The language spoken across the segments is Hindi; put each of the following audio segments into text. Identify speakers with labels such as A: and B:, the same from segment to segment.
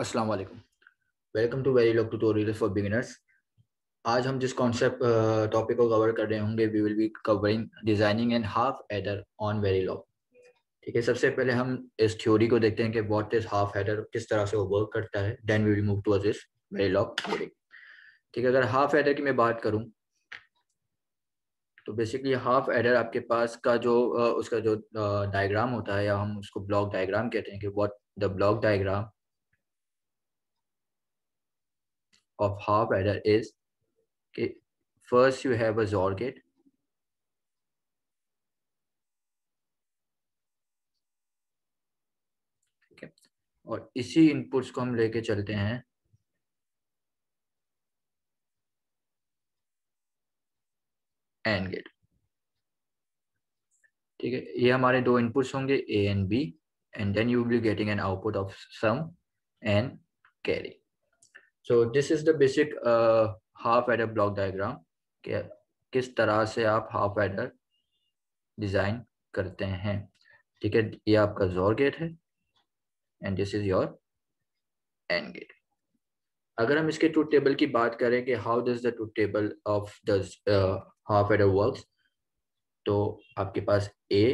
A: अस्सलाम वालेकुम welcome to Verilog tutorial for beginners आज हम जिस कॉन्सेप्ट टॉपिक को कवर कर रहे होंगे we will be covering designing and half adder on Verilog ठीक है सबसे पहले हम इस थ्योरी को देखते हैं कि व्हाट इज हाफ एडर किस तरह से वो वर्क करता है then we will move towards this Verilog theory ठीक है अगर हाफ एडर की मैं बात करूं तो बेसिकली हाफ एडर आपके पास का जो उसका जो डायग्राम होता है या हम उसको ब्लॉक डायग्राम कहते हैं कि what the block diagram of half adder is okay, first you have a XOR gate. और इसी इनपुट्स को हम लेके चलते हैं एंड गेट ठीक है ये हमारे दो इनपुट्स होंगे A and B and then you will be getting an output of sum and carry so this is the basic half adder block diagram diagram किस तरह से आप हाफ एडर डिजाइन करते हैं ठीक है ये आपका जोर गेट है and this is your AND gate अगर हम इसके ट्रूथ टेबल की बात करें कि how does the truth table of the half adder works तो आपके पास A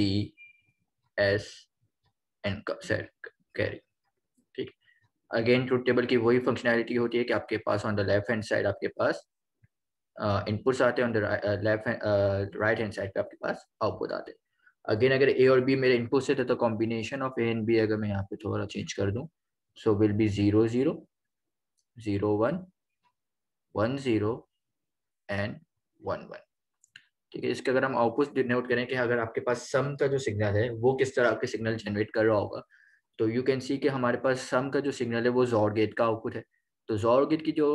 A: B S and carry again truth table की वही फंक्शनैलिटी होती है कि आपके पास on the left hand side आपके पास इनपुट्स uh, आते हैं on left right hand side पे आपके पास आउटपुट आते हैं अगेन अगर ए और बी मेरे इनपुट से थे तो combination of A and B अगर मैं यहाँ पे थोड़ा चेंज कर दूँ so will be zero zero zero one one zero and one one ठीक है इसके अगर हम आउटपुट डिनोट करें कि अगर आपके पास सम का जो सिग्नल है वो किस तरह आपके सिग्नल जनरेट कर रहा होगा तो यू कैन सी कि हमारे पास सम का जो सिग्नल है वो जॉर गेट का आउटपुट है तो जॉर गेट की जो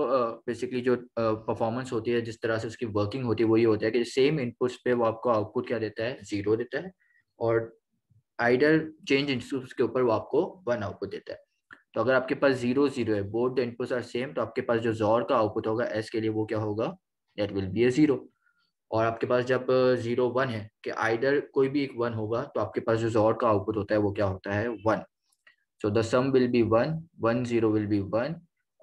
A: बेसिकली uh, जो परफॉर्मेंस uh, होती है जिस तरह से उसकी वर्किंग होती है वो ये होता है कि सेम इनपुट्स पे वो आपको आउटपुट क्या देता है जीरो देता है और आइडल चेंज इनपुट्स के ऊपर वो आपको वन आउटपुट देता है तो अगर आपके पास जीरो जीरो है both the inputs are same तो आपके पास जो जॉर का आउटपुट होगा एस के लिए वो क्या होगा that will be a zero और आपके पास जब जीरो वन है कि आइडर कोई भी एक वन होगा तो आपके पास जो जॉर का आउटपुट होता है वो क्या होता है one so the sum will be one one zero will be one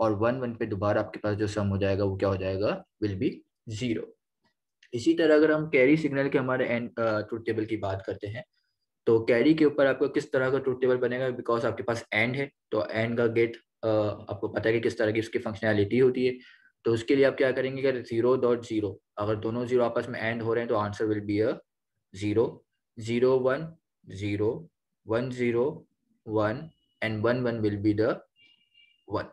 A: और वन वन पे दोबारा आपके पास जो सम हो जाएगा वो क्या हो जाएगा विल बी जीरो इसी तरह अगर हम कैरी सिग्नल के हमारे एंड ट्रूथ टेबल की बात करते हैं तो कैरी के ऊपर आपको किस तरह का ट्रूथ टेबल बनेगा बिकॉज आपके पास एंड है तो एंड का गेट आपको पता है कि किस तरह की उसकी फंक्शनैलिटी होती है तो उसके लिए आप क्या करेंगे अगर जीरो डॉट जीरो अगर दोनों जीरो आपस में एंड हो रहे हैं तो answer will be a zero zero one zero one zero one and one one will be the one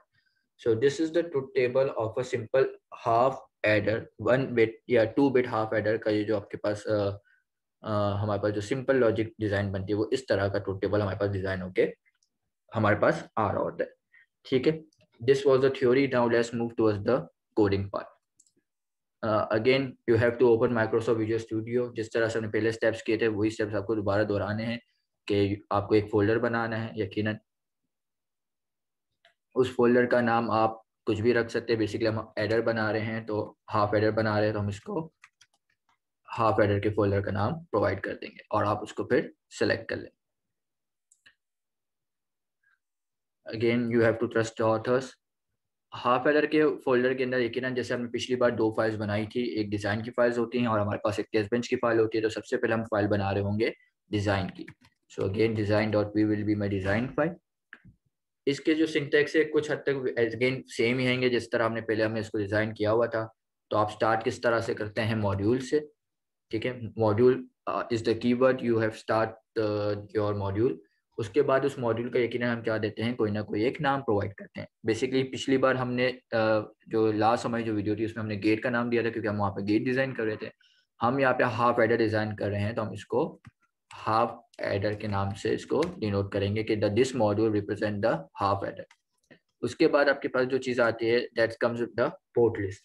A: so this is the truth table of a simple half adder one bit yeah two bit half adder का ये जो आपके पास आ, हमारे पास जो सिंपल लॉजिक डिजाइन बनती है वो इस तरह का ट्रूथ हमारे पास डिजाइन होके हमारे पास आ रहा होता है ठीक है this was the theory now let's move towards the coding part again you have to open Microsoft video studio जिस तरह से हमने पहले स्टेप्स किए थे वही स्टेप्स आपको दोबारा दोहराने हैं कि आपको एक फोल्डर बनाना है यकीनन उस फोल्डर का नाम आप कुछ भी रख सकते हैं बेसिकली हम एडर बना रहे हैं तो हाफ एडर बना रहे हैं तो हम इसको हाफ एडर के फोल्डर का नाम प्रोवाइड कर देंगे और आप उसको फिर सेलेक्ट कर लें again you have to trust authors half adder के फोल्डर के अंदर एक ही ना जैसे हमने पिछली बार दो फाइल्स बनाई थी एक डिज़ाइन की फाइल्स होती हैं और हमारे पास एक टेस्ट बेंच की फाइल होती है तो सबसे पहले हम फाइल बना रहे होंगे डिज़ाइन की so again design dot v will be my design file इसके जो सिंटेक्स है कुछ हद तक अगेन सेम ही होंगे जिस तरह हमने पहले हमने इसको डिज़ाइन किया हुआ था तो आप स्टार्ट किस तरह से करते हैं मॉड्यूल से ठीक है module is the keyword you have start your module उसके बाद उस मॉड्यूल का यकीन हम क्या देते हैं कोई ना कोई एक नाम प्रोवाइड करते हैं बेसिकली पिछली बार हमने uh, जो लास्ट हमारी जो वीडियो थी उसमें हमने गेट का नाम दिया था क्योंकि हम वहाँ पे गेट डिज़ाइन कर रहे थे हम यहाँ पे हाफ एडर डिज़ाइन कर रहे हैं तो हम इसको हाफ एडर के नाम से इसको डिनोट करेंगे कि this module represent the half adder उसके बाद आपके पास जो चीज़ आती है that comes with the port list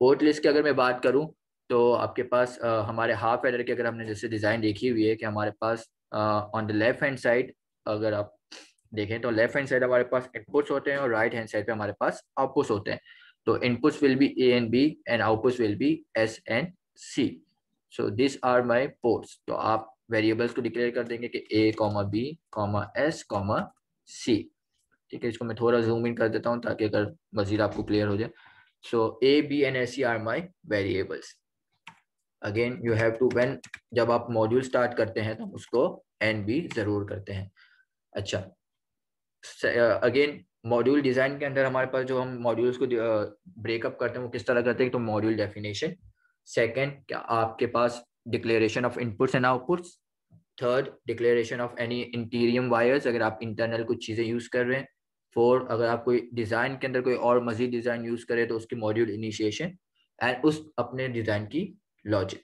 A: port list की अगर मैं बात करूं तो आपके पास आ, हमारे हाफ एडर की अगर हमने जैसे डिज़ाइन देखी हुई है कि हमारे पास on the left hand side अगर आप देखें तो लेफ्ट हैंड साइड हमारे पास इनपुट्स होते हैं और राइट हैंड साइड पे हमारे पास आउटपुट्स होते हैं तो inputs will be A and B and outputs will be S and C so this are my ports तो आप वेरिएबल्स को डिक्लेयर कर देंगे कि A comma B comma S comma C ठीक है इसको मैं थोड़ा जूम इन कर देता हूँ ताकि अगर मजीद आपको क्लियर हो जाए so A B and S C are my variables again you have to when जब आप मॉड्यूल स्टार्ट करते हैं तो उसको एन बी ज़रूर करते हैं अच्छा अगेन मॉड्यूल डिज़ाइन के अंदर हमारे पास जो हम मॉड्यूल्स को ब्रेकअप करते हैं वो किस तरह करते हैं तो मॉड्यूल डेफिनेशन सेकेंड क्या आपके पास declaration of inputs and outputs third declaration of any interim wires अगर आप इंटरनल कुछ चीज़ें यूज़ कर रहे हैं फोर अगर आप कोई डिज़ाइन के अंदर कोई और मजीद डिज़ाइन यूज़ करें तो उसकी मॉड्यूल इनिशिएशन एंड उस अपने डिज़ाइन की लॉजिक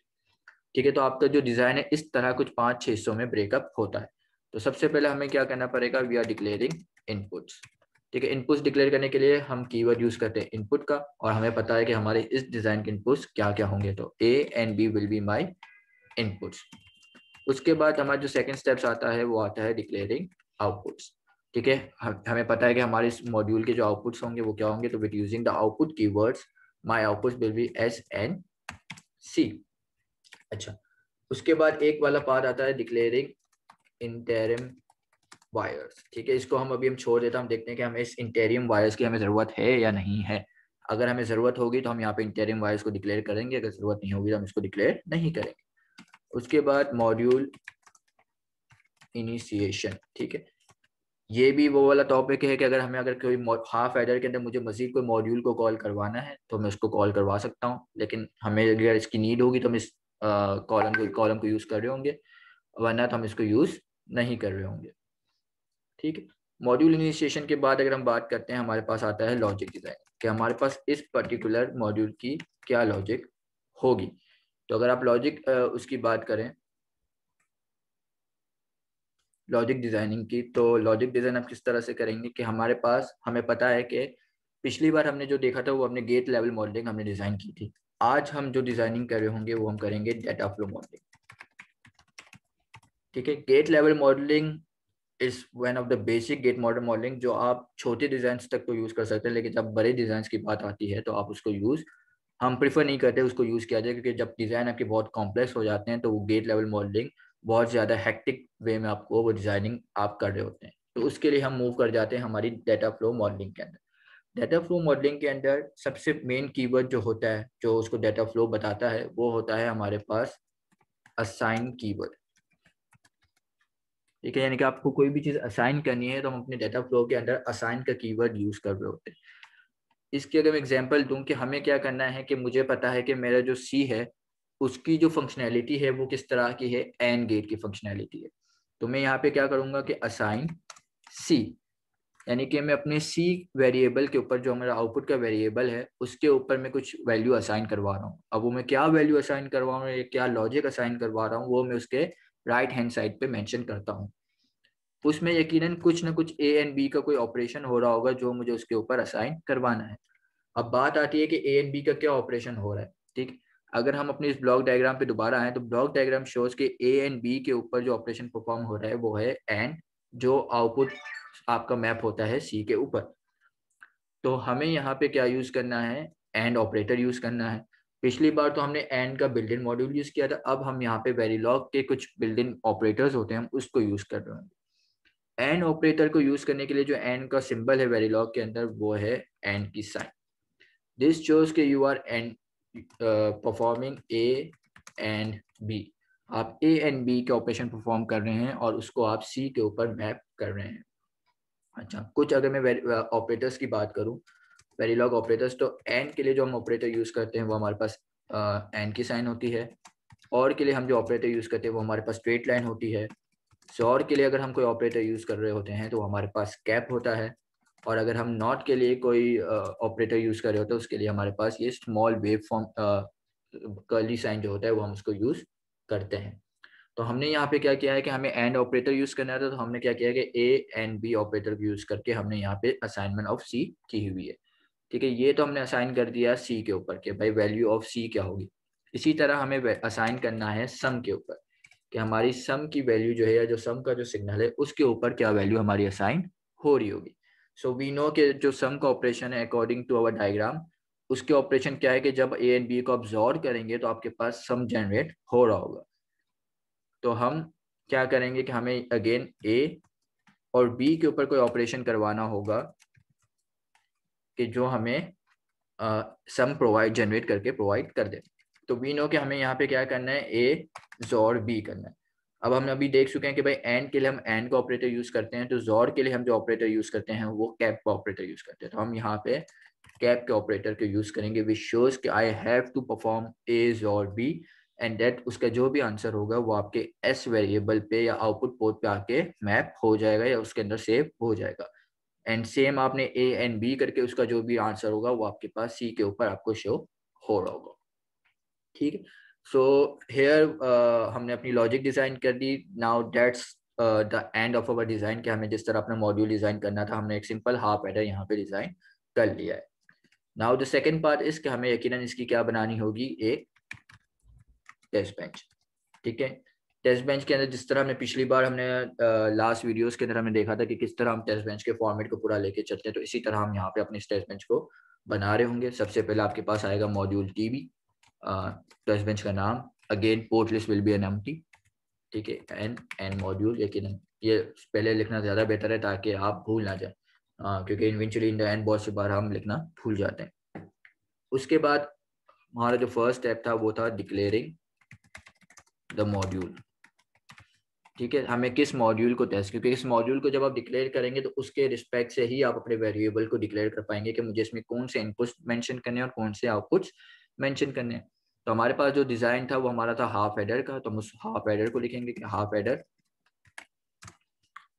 A: ठीक है तो आपका जो डिज़ाइन है इस तरह कुछ पाँच छः हिस्सों में ब्रेकअप होता है तो सबसे पहले हमें क्या करना पड़ेगा वी आर डिक्लेयरिंग इनपुट्स ठीक है इनपुट्स डिक्लेयर करने के लिए हम कीवर्ड यूज करते हैं इनपुट का और हमें पता है कि हमारे इस डिजाइन के इनपुट्स क्या क्या होंगे तो A and B will be my inputs उसके बाद हमारा जो सेकेंड स्टेप्स आता है वो आता है डिक्लेयरिंग आउटपुट्स ठीक है हमें पता है कि हमारे इस मॉड्यूल के जो आउटपुट्स होंगे वो क्या होंगे तो with using the output keywords my output will be S N C अच्छा उसके बाद एक वाला पार्ट आता है डिक्लेयरिंग इंटेरियम वायर्स ठीक है इसको हम अभी हम छोड़ देते हैं हम देखते हैं कि हमें इस इंटेरियम वायर्स की हमें ज़रूरत है या नहीं है अगर हमें ज़रूरत होगी तो हम यहाँ पे इंटेरियम वायर्स को डिक्लेयर करेंगे अगर ज़रूरत नहीं होगी तो हम इसको डिक्लेयर नहीं करेंगे उसके बाद मॉड्यूल इनिशिएशन ठीक है ये भी वो वाला टॉपिक है कि अगर हमें अगर कोई हाफ एडर के अंदर मुझे मजीद कोई मॉड्यूल को कॉल करवाना है तो मैं उसको कॉल करवा सकता हूँ लेकिन हमें अगर इसकी नीड होगी तो हम इस कॉलम को कॉलम को यूज़ कर रहे होंगे वरना तो हम इसको यूज़ नहीं कर रहे होंगे ठीक है मॉड्यूल इनिशिएशन के बाद अगर हम बात करते हैं हमारे पास आता है लॉजिक डिज़ाइन कि हमारे पास इस पर्टिकुलर मॉड्यूल की क्या लॉजिक होगी तो अगर आप लॉजिक उसकी बात करें लॉजिक डिजाइनिंग की तो लॉजिक डिजाइन आप किस तरह से करेंगे कि हमारे पास हमें पता है कि पिछली बार हमने जो देखा था वो हमने गेट लेवल मॉडलिंग हमने डिजाइन की थी आज हम जो डिजाइनिंग कर रहे होंगे वो हम करेंगे डेटा फ्लो मॉडलिंग ठीक है gate level modelling is one of the basic gate model modelling जो आप छोटे डिजाइन तक तो यूज कर सकते हैं लेकिन जब बड़े डिजाइन की बात आती है तो आप उसको यूज हम प्रीफर नहीं करते उसको यूज़ किया जाए क्योंकि जब डिज़ाइन आपके बहुत कॉम्प्लेक्स हो जाते हैं तो वो गेट लेवल मॉडलिंग बहुत ज़्यादा हेक्टिक वे में आपको वो डिज़ाइनिंग आप कर रहे होते हैं तो उसके लिए हम मूव कर जाते हैं हमारी डेटा फ्लो मॉडलिंग के अंदर डाटा फ्लो मॉडलिंग के अंदर सबसे मेन कीवर्ड जो होता है जो उसको डेटा फ्लो बताता है वो होता है हमारे पास असाइन कीवर्ड ठीक है यानी कि आपको कोई भी चीज़ असाइन करनी है तो हम अपने डेटा फ्लो के अंदर असाइन का कीवर्ड यूज़ कर रहे होते हैं इसकी अगर मैं एग्जाम्पल दूं कि हमें क्या करना है कि मुझे पता है कि मेरा जो सी है उसकी जो फंक्शनैलिटी है वो किस तरह की है एन गेट की फंक्शनैलिटी है तो मैं यहाँ पे क्या करूंगा कि असाइन सी यानी कि मैं अपने सी वेरिएबल के ऊपर जो हमारा आउटपुट का वेरिएबल है उसके ऊपर मैं कुछ वैल्यू असाइन करवा रहा हूँ अब वो मैं क्या वैल्यू असाइन करवा रहा हूँ क्या लॉजिक असाइन करवा रहा हूँ वो मैं उसके राइट हैंड साइड पे मेंशन करता हूँ उसमें यकीनन कुछ ना कुछ ए एंड बी का कोई ऑपरेशन हो रहा होगा जो मुझे उसके ऊपर असाइन करवाना है अब बात आती है कि ए एंड बी का क्या ऑपरेशन हो रहा है ठीक अगर हम अपने इस ब्लॉक डायग्राम पे दोबारा आए तो ब्लॉक डायग्राम शोज के ए एंड बी के ऊपर जो ऑपरेशन परफॉर्म हो रहा है वो है एंड जो आउटपुट आपका मैप होता है सी के ऊपर तो हमें यहाँ पे क्या यूज करना है एंड ऑपरेटर यूज करना है पिछली बार तो हमने एंड का बिल्डिंग मॉड्यूल यूज किया था अब हम यहाँ पे वेरीलॉग के कुछ बिल्डिंग ऑपरेटर्स होते हैं हम उसको यूज कर रहे हैं एंड ऑपरेटर को यूज करने के लिए जो एंड का सिंबल है वेरीलॉग के अंदर वो है एंड की साइन दिस चोज के you are AND performing A and B आप ए एंड बी के ऑपरेशन परफॉर्म कर रहे हैं और उसको आप सी के ऊपर मैप कर रहे हैं अच्छा कुछ अगर मैं ऑपरेटर्स uh, की बात करूं वेरीलॉग ऑपरेटर्स तो एंड के लिए जो हम ऑपरेटर यूज करते हैं वो हमारे पास एंड uh, की साइन होती है और के लिए हम जो ऑपरेटर यूज करते हैं वो हमारे पास स्ट्रेट लाइन होती है शोर के लिए अगर हम कोई ऑपरेटर यूज कर रहे होते हैं तो हमारे पास कैप होता है और अगर हम नॉट के लिए कोई ऑपरेटर यूज कर रहे होते हैं उसके लिए हमारे पास ये small wave form curly sign जो होता है वो हम उसको यूज करते हैं तो हमने यहाँ पे क्या किया है कि हमें एंड ऑपरेटर यूज करना था तो हमने क्या किया है कि A and B operator use करके हमने यहाँ पे असाइनमेंट ऑफ सी की हुई है ठीक है ये तो हमने असाइन कर दिया सी के ऊपर के भाई वैल्यू ऑफ सी क्या होगी इसी तरह हमें असाइन करना है सम के ऊपर कि हमारी सम की वैल्यू जो है या जो सम का जो सिग्नल है उसके ऊपर क्या वैल्यू हमारी असाइन हो रही होगी सो वी नो के जो सम का ऑपरेशन है अकॉर्डिंग टू अवर डायग्राम उसके ऑपरेशन क्या है कि जब ए एंड बी को ऑब्जॉर्व करेंगे तो आपके पास सम जनरेट हो रहा होगा तो हम क्या करेंगे कि हमें अगेन ए और बी के ऊपर कोई ऑपरेशन करवाना होगा कि जो हमें सम प्रोवाइड जनरेट करके प्रोवाइड कर दे तो वी नो कि हमें यहाँ पे क्या करना है ए जोर बी करना है अब हम अभी देख चुके हैं कि भाई एंड के लिए हम एंड का ऑपरेटर यूज करते हैं तो जोर के लिए हम जो ऑपरेटर यूज करते हैं वो कैप का ऑपरेटर यूज करते हैं तो हम यहाँ पे कैप के ऑपरेटर को यूज करेंगे विच शोज कि I have to perform A XOR B and date उसका जो भी आंसर होगा वो आपके एस वेरिएबल पे या आउटपुट पोर्ट पे आके मैप हो जाएगा या उसके अंदर सेव हो जाएगा एंड सेम आपने ए एंड बी करके उसका जो भी आंसर होगा वो आपके पास सी के ऊपर आपको शो हो रहा होगा ठीक है सो हेयर uh, हमने अपनी लॉजिक डिज़ाइन कर दी now that's the end of our design के हमें जिस तरह अपना मॉड्यूल डिज़ाइन करना था हमने एक सिंपल हाफ एडर यहाँ पे डिज़ाइन कर लिया है now the second part is कि हमें यकीनन इसकी क्या बनानी होगी एक टेस्ट बेंच ठीक है टेस्ट बेंच के अंदर जिस तरह हमने पिछली बार हमने लास्ट uh, वीडियोस के अंदर हमने देखा था कि किस तरह हम टेस्ट बेंच के फॉर्मेट को पूरा लेके चलते हैं तो इसी तरह हम यहाँ पे अपने टेस्ट बेंच को बना रहे होंगे सबसे पहले आपके पास आएगा मॉड्यूल टीवी टेस्ट बेंच का नाम again port list will be N M ठीक है एन एन मॉड्यूल लेकिन ये पहले लिखना ज़्यादा बेटर है ताकि आप भूल ना जाए हाँ, क्योंकि इन्वेंचुअली इन द एंड बहुत सी बार हम लिखना भूल जाते हैं उसके बाद हमारा जो फर्स्ट स्टेप था वो था डिक्लेयरिंग द मॉड्यूल ठीक है हमें किस मॉड्यूल को टेस्ट क्योंकि इस मॉड्यूल को जब आप डिक्लेयर करेंगे तो उसके रिस्पेक्ट से ही आप अपने वेरिएबल को डिक्लेयर कर पाएंगे कि मुझे इसमें कौन से इनपुट मेंशन करने और कौन से आउटपुट्स मेंशन करने हैं तो हमारे पास जो डिजाइन था वो हमारा था हाफ एडर का तो हम उस हाफ एडर को लिखेंगे कि हाफ एडर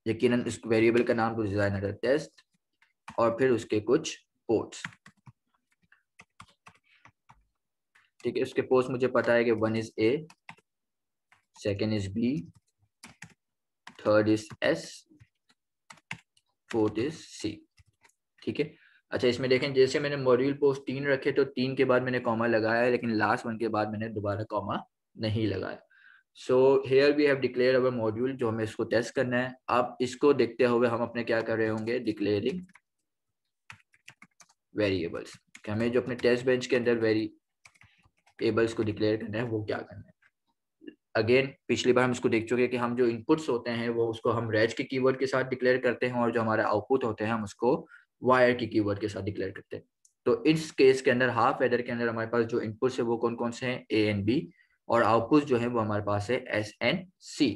A: यकीन इस वेरिएबल का नाम तो डिजाइन एडर टेस्ट और फिर उसके कुछ पोर्ट्स ठीक है उसके पोस्ट मुझे पता है कि one is A second is B third is S fourth is C ठीक है अच्छा इसमें देखें जैसे मैंने मॉड्यूल पोस्ट तीन रखे तो तीन के बाद मैंने कॉमा लगाया है लेकिन लास्ट वन के बाद मैंने दोबारा कॉमा नहीं लगाया so here we have declare our module जो हमें इसको टेस्ट करना है अब इसको देखते हुए हम अपने क्या कर रहे होंगे डिक्लेयरिंग वेरिएबल्स कि हमें जो अपने टेस्ट बेंच के अंदर वेरिएबल्स को डिक्लेयर करना है वो क्या करना है अगेन पिछली बार हम इसको देख चुके हैं कि हम जो इनपुट्स होते हैं वो उसको हम रेज के कीवर्ड के साथ डिक्लेयर करते हैं और जो हमारे आउटपुट होते हैं हम उसको वायर की कीवर्ड के साथ डिक्लेयर करते हैं तो इस केस के अंदर हाफ एडर के अंदर हमारे पास जो इनपुट है वो कौन कौन से हैं ए एंड बी और आउटपुट जो है वो हमारे पास है S N C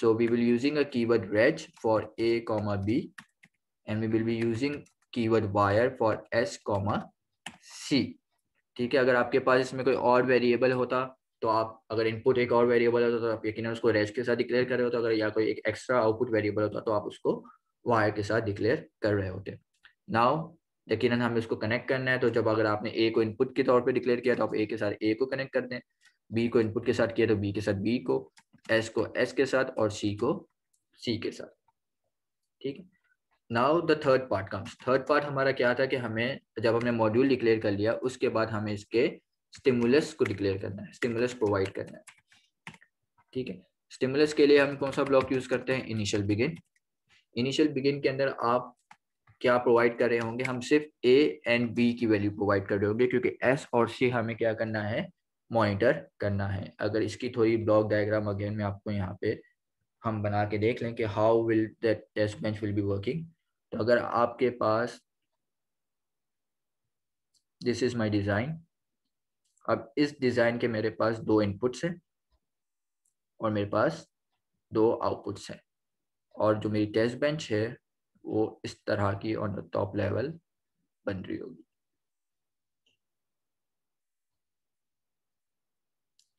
A: so we will using a keyword reg for A comma B and we will be using keyword wire for S comma C ठीक है अगर आपके पास इसमें कोई और वेरिएबल होता तो आप अगर इनपुट एक और वेरिएबल होता तो आप यकीन उसको रेज के साथ डिक्लेयर कर रहे होते अगर या कोई एक एक्स्ट्रा आउटपुट वेरिएबल होता तो आप उसको वायर के साथ डिक्लेयर कर रहे होते हैं नाउ यकीनन हमें उसको कनेक्ट करना है तो जब अगर आपने ए को इनपुट के तौर पे डिक्लेयर किया तो आप ए के साथ ए को कनेक्ट कर दें बी को इनपुट के साथ किया तो बी के साथ बी को एस को एस के साथ और सी को सी के साथ ठीक है now the third part comes third part हमारा क्या था कि हमें जब हमने मॉड्यूल डिक्लेयर कर लिया उसके बाद हमें इसके स्टिमुलस को डिक्लेयर करना है स्टिमुलस प्रोवाइड करना है ठीक है स्टिमुलस के लिए हम कौन सा ब्लॉक यूज करते हैं इनिशियल बिगिन इनिशियल बिगिन के अंदर आप क्या प्रोवाइड कर रहे होंगे हम सिर्फ ए एंड बी की वैल्यू प्रोवाइड कर रहे होंगे क्योंकि एस और सी हमें क्या करना है मॉनिटर करना है अगर इसकी थोड़ी ब्लॉक डायग्राम अगेन में आपको यहाँ पे हम बना के देख लें कि how will test bench will be working तो अगर आपके पास दिस इज माई डिज़ाइन अब इस डिज़ाइन के मेरे पास दो इनपुट्स हैं और मेरे पास दो आउटपुट्स हैं और जो मेरी टेस्ट बेंच है वो इस तरह की ऑन द टॉप लेवल बन रही होगी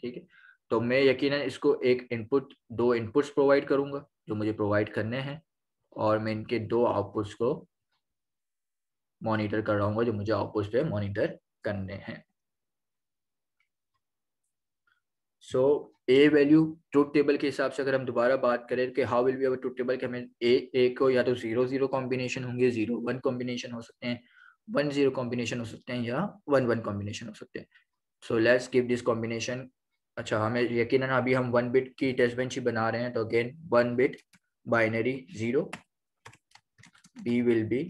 A: ठीक है तो मैं यकीनन इसको एक इनपुट दो इनपुट्स प्रोवाइड करूंगा जो मुझे प्रोवाइड करने हैं और मैं इनके दो आउटपुट्स को मॉनिटर कर रहा हूँ जो मुझे आउटपुट्स पे मॉनिटर करने हैं so so, a value truth table के हिसाब से अगर हम दोबारा बात करें कि how will be our truth table के हमें ए ए को या तो जीरो जीरो कॉम्बिनेशन होंगे जीरो वन कॉम्बिनेशन हो सकते हैं वन जीरो कॉम्बिनेशन हो सकते हैं या वन वन कॉम्बिनेशन हो सकते हैं so let's give this combination अच्छा हमें यकीन अभी हम वन बिट की टेस्ट बेंच ही बना रहे हैं तो again one bit binary zero B will be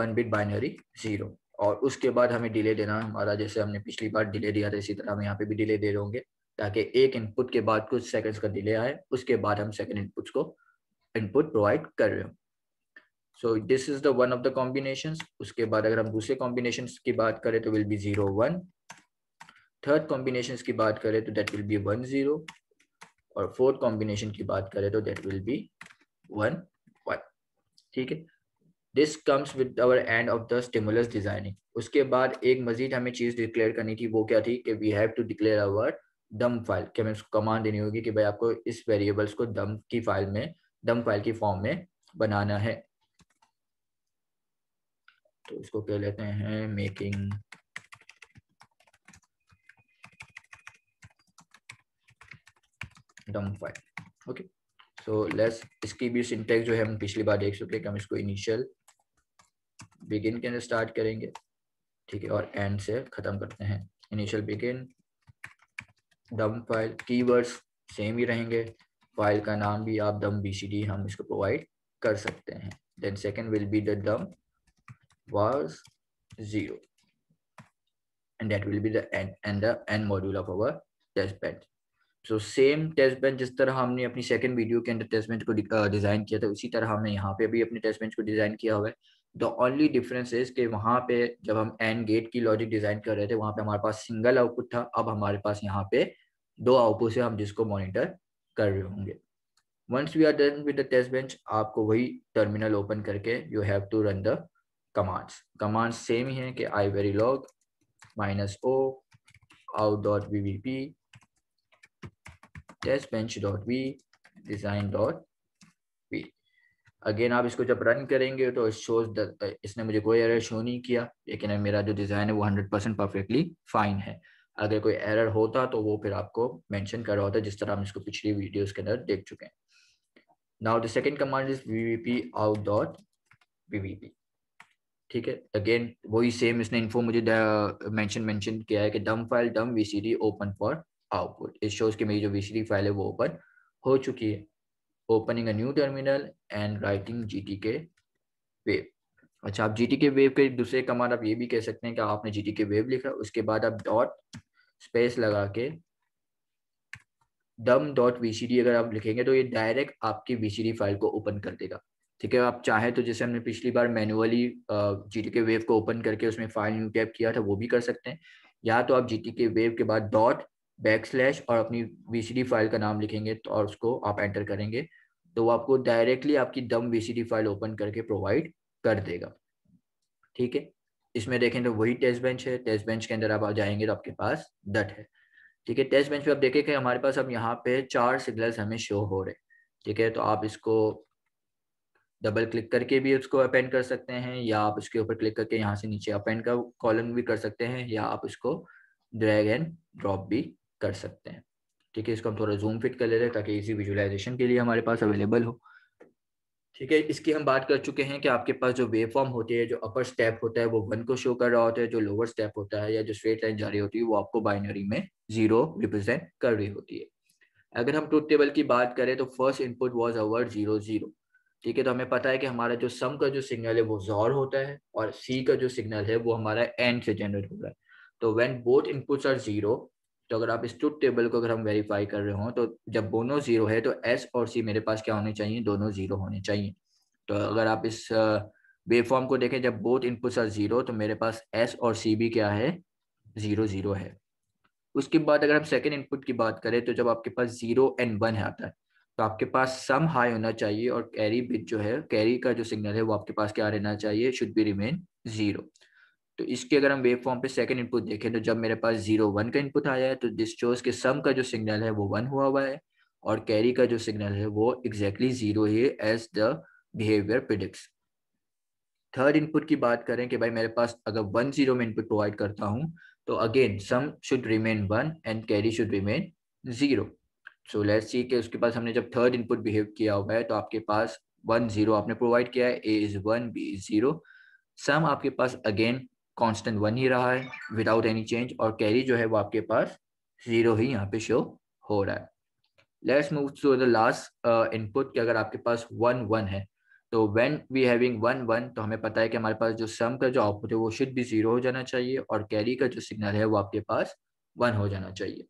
A: one bit binary zero और उसके बाद हमें डिले देना हमारा जैसे हमने पिछली बार डिले दिया था इसी तरह हम यहाँ पे भी डिले दे रहे होंगे ताकि एक इनपुट के बाद कुछ सेकंड्स का डिले आए उसके बाद हम सेकंड इनपुट्स को इनपुट प्रोवाइड कर रहे हो so this is the one of the combination उसके बाद अगर हम दूसरे कॉम्बिनेशन की बात करें तो will be zero one third combination की बात करें तो that will be one zero और फोर्थ कॉम्बिनेशन की बात करें तो that will be one one ठीक है this comes with our end of the stimulus designing उसके बाद एक मजीद हमें चीज डिक्लेयर करनी थी वो क्या थी कि we have to declare our dump file के हमें कमांड देनी होगी कि भाई आपको इस वेरिएबल्स को डम की फाइल में डम फाइल की फॉर्म में बनाना है तो इसको कह लेते हैं मेकिंग डम फाइल ओके सो लेस इसकी भी सिंटेक्स जो है हम पिछली बार देख चुके हम इसको इनिशियल बिगिन के अंदर स्टार्ट करेंगे ठीक है और एंड से खत्म करते हैं initial begin dump file keywords same ही रहेंगे फाइल का नाम भी आप डम बी हम इसको प्रोवाइड कर सकते हैं then second will be the dump was zero and that will be the end and the end module of our test bench so same test bench jis tarah humne apni second video ke अंदर test bench ko design kiya tha usi tarah humne yahan pe bhi अपने test bench ko design kiya hua hai the only difference is के वहां पे जब हम एंड गेट की लॉजिक डिजाइन कर रहे थे वहां पे हमारे पास सिंगल आउटपुट था अब हमारे पास यहाँ पे दो आउटपुट है हम जिसको मॉनिटर कर रहे होंगे once we are done with the test bench आपको वही टर्मिनल ओपन करके you have to run the commands commands same ही है कि iverilog minus o out dot V V P test bench dot V design dot again आप इसको जब रन करेंगे तो शोज uh, इसने मुझे कोई एरर शो नहीं किया लेकिन मेरा जो डिज़ाइन है वो हंड्रेड परसेंट परफेक्टली फाइन है अगर कोई एरर होता तो वो फिर आपको मैंशन कर रहा होता जिस तरह हम इसको पिछली वीडियोज के अंदर देख चुके हैं now the second command is P out dot P ठीक है अगेन वही सेम इसने इन्फो मुझे मैंशन मैंशन किया है कि dump file dump D open for output इस शोज की मेरी जो वी सी डी फाइल है वो ओपन हो चुकी है opening a new terminal and writing GTK wave. अच्छा आप GTK wave के दूसरे कमांड आप ये भी कह सकते हैं कि आपने GTK wave लिखा उसके बाद आप डॉट स्पेस लगा के डम डॉट वी अगर आप लिखेंगे तो ये डायरेक्ट आपकी वी फाइल को ओपन कर देगा ठीक है आप चाहे तो जैसे हमने पिछली बार मैनुअली जी के वेव को ओपन करके उसमें फाइल न्यू टैप किया था वो भी कर सकते हैं या तो आप जी के वेव के बाद डॉट बैक स्लैश और अपनी वी फाइल का नाम लिखेंगे तो और उसको आप एंटर करेंगे तो वो आपको डायरेक्टली आपकी दम वी फाइल ओपन करके प्रोवाइड कर देगा ठीक है इसमें देखें तो वही टेस्ट बेंच है टेस्ट बेंच के अंदर आप जाएंगे तो आपके पास दट है ठीक है टेस्ट बेंच पे आप देखें कि हमारे पास अब यहाँ पे चार सिग्नल्स हमें शो हो रहे ठीक है तो आप इसको डबल क्लिक करके भी उसको अपेंड कर सकते हैं या आप इसके ऊपर क्लिक करके यहाँ से नीचे अपेंड का कॉलम भी कर सकते हैं या आप इसको ड्रैग एंड ड्रॉप भी कर सकते हैं ठीक है इसको हम थोड़ा जूम फिट कर ले रहे हैं ताकि इजी विजुअलाइजेशन के लिए हमारे पास अवेलेबल हो ठीक है इसकी हम बात कर चुके हैं कि आपके पास जो वेव फॉर्म होती है जो अपर स्टेप होता है वो वन को शो कर रहा होता है जो लोअर स्टेप होता है या जो स्ट्रेट लाइन जा रही होती है वो आपको बाइनरी में जीरो रिप्रेजेंट कर रही होती है अगर हम ट्रूथ टेबल की बात करें तो first input was our zero zero ठीक है तो हमें पता है कि हमारा जो सम का जो सिग्नल है वो जोर होता है और सी का जो सिग्नल है वो हमारा एंड से जनरेट हो रहा है तो when both inputs are zero तो अगर आप इस ट्रुथ टेबल को अगर हम वेरीफाई कर रहे हो तो जब दोनों जीरो है तो एस और सी मेरे पास क्या होने चाहिए दोनों जीरो होने चाहिए तो अगर आप इस वेव फॉर्म को देखें जब बोथ इनपुट्स आर जीरो तो मेरे पास एस और सी भी क्या है जीरो जीरो है उसके बाद अगर हम सेकेंड इनपुट की बात करें तो जब आपके पास जीरो एंड वन आता है तो आपके पास सम हाई होना चाहिए और कैरी बिट जो है कैरी का जो सिग्नल है वो आपके पास क्या रहना चाहिए शुड बी रिमेन जीरो तो इसके अगर हम वेब फॉर्म पे सेकेंड इनपुट देखें तो जब मेरे पास जीरो वन का इनपुट आया है तो डिस्चोर्स के सम का जो सिग्नल है वो वन हुआ हुआ है और कैरी का जो सिग्नल है वो एग्जैक्टली जीरो ही as the behaviour predicts third input की बात करें कि भाई मेरे पास अगर वन जीरो में इनपुट प्रोवाइड करता हूँ तो again sum should remain one and carry should remain zero so let's see के उसके पास हमने जब थर्ड इनपुट बिहेव किया हुआ है तो आपके पास वन जीरो आपने प्रोवाइड किया है A is one B is zero sum आपके पास अगेन कांस्टेंट वन ही रहा है विदाउट एनी चेंज और कैरी जो है वो आपके पास जीरो ही यहाँ पे शो हो रहा है let's move to the last input कि अगर आपके पास वन वन है तो when we having one one तो हमें पता है कि हमारे पास जो सम का जो आउटपुट है वो शुड भी जीरो हो जाना चाहिए और कैरी का जो सिग्नल है वो आपके पास वन हो जाना चाहिए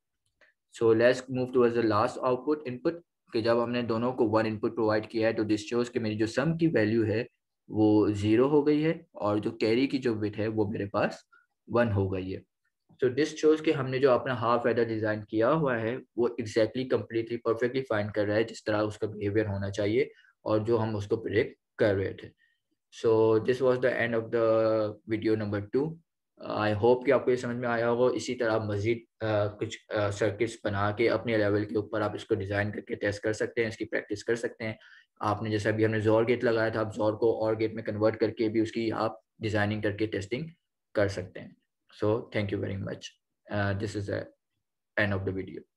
A: so let's move to the last output input कि जब हमने दोनों को वन इनपुट प्रोवाइड किया है तो दिस शोज कि मेरी जो सम की वैल्यू है वो जीरो हो गई है और जो कैरी की जो बिट है वो मेरे पास वन हो गई है तो दिस शोज कि हमने जो अपना हाफ एडर डिजाइन किया हुआ है वो एग्जैक्टली कम्प्लीटली परफेक्टली फाइन कर रहा है जिस तरह उसका बिहेवियर होना चाहिए और जो हम उसको प्रेडिक्ट कर रहे थे so this was the end of the video number two I hope कि आपको ये समझ में आया होगा इसी तरह आप मज़ीद कुछ सर्किट्स बना के अपने लेवल के ऊपर आप इसको डिज़ाइन करके टेस्ट कर सकते हैं इसकी प्रैक्टिस कर सकते हैं आपने जैसे अभी हमने जोर गेट लगाया था आप जोर को और गेट में कन्वर्ट करके भी उसकी आप डिज़ाइनिंग करके टेस्टिंग कर सकते हैं so thank you very much this is end of the video